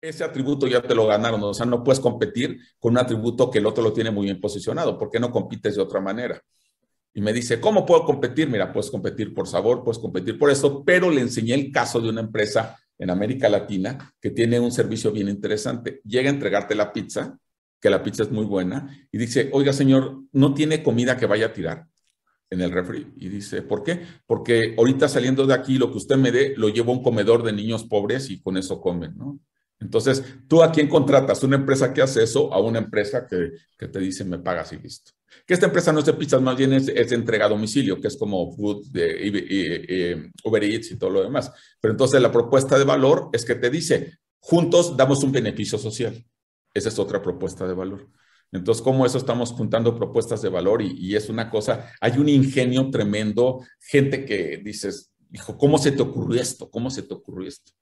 ese atributo ya te lo ganaron, o sea, no puedes competir con un atributo que el otro lo tiene muy bien posicionado, ¿por qué no compites de otra manera? Y me dice, ¿cómo puedo competir? Mira, puedes competir por sabor, puedes competir por eso, pero le enseñé el caso de una empresa en América Latina que tiene un servicio bien interesante. Llega a entregarte la pizza, que la pizza es muy buena, y dice, oiga señor, no tiene comida que vaya a tirar en el refri. Y dice, ¿por qué? Porque ahorita saliendo de aquí, lo que usted me dé, lo llevo a un comedor de niños pobres y con eso comen, ¿no? Entonces, ¿tú a quién contratas? ¿Una empresa que hace eso a una empresa que, te dice me pagas y listo? Que esta empresa no es de pizzas, más bien es, de entrega a domicilio, que es como Food, y, Uber Eats y todo lo demás. Pero entonces la propuesta de valor es que te dice, juntos damos un beneficio social. Esa es otra propuesta de valor. Entonces, ¿cómo eso estamos juntando propuestas de valor y, y, es una cosa, hay un ingenio tremendo, gente que dices, hijo, ¿cómo se te ocurrió esto? ¿Cómo se te ocurrió esto?